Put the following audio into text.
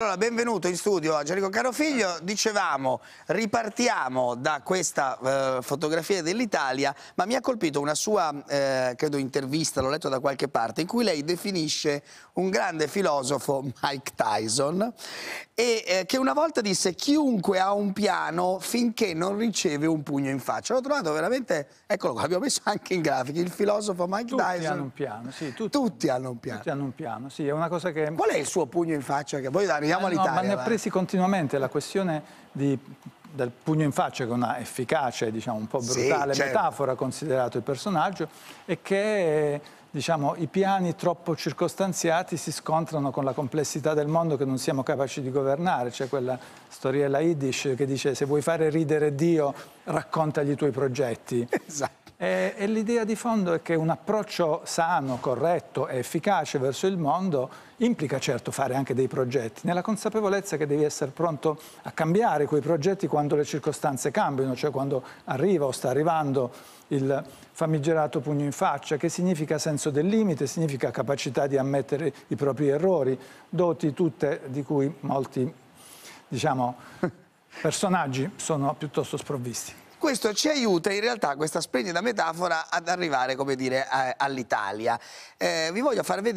Allora, benvenuto in studio a Gerico Carofiglio. Dicevamo, ripartiamo da questa eh, fotografia dell'Italia, ma mi ha colpito una sua, eh, credo, intervista, l'ho letto da qualche parte, in cui lei definisce un grande filosofo, Mike Tyson, e, eh, che una volta disse chiunque ha un piano finché non riceve un pugno in faccia. L'ho trovato veramente, eccolo qua, abbiamo messo anche in grafica il filosofo Mike tutti Tyson. Hanno piano, sì, tutti, tutti, hanno un piano, sì. Tutti hanno un piano, sì, è una cosa che... Qual è il suo pugno in faccia che voi dare arriviamo all'Italia. Eh, no, ma ne ha presi continuamente la questione di, del pugno in faccia, che è una efficace, diciamo, un po' brutale sì, certo. metafora considerato il personaggio, e che diciamo, i piani troppo circostanziati si scontrano con la complessità del mondo che non siamo capaci di governare. C'è quella storiella Yiddish che dice se vuoi fare ridere Dio raccontagli i tuoi progetti. Esatto. E, l'idea di fondo è che un approccio sano, corretto e efficace verso il mondo implica certo fare anche dei progetti, nella consapevolezza che devi essere pronto a cambiare quei progetti quando le circostanze cambiano, cioè quando arriva o sta arrivando il famigerato pugno in faccia, che significa senso del limite, significa capacità di ammettere i propri errori, doti tutte di cui molti, diciamo, personaggi sono piuttosto sprovvisti. Questo ci aiuta in realtà, questa splendida metafora, ad arrivare, come dire, all'Italia. Eh, vi voglio far vedere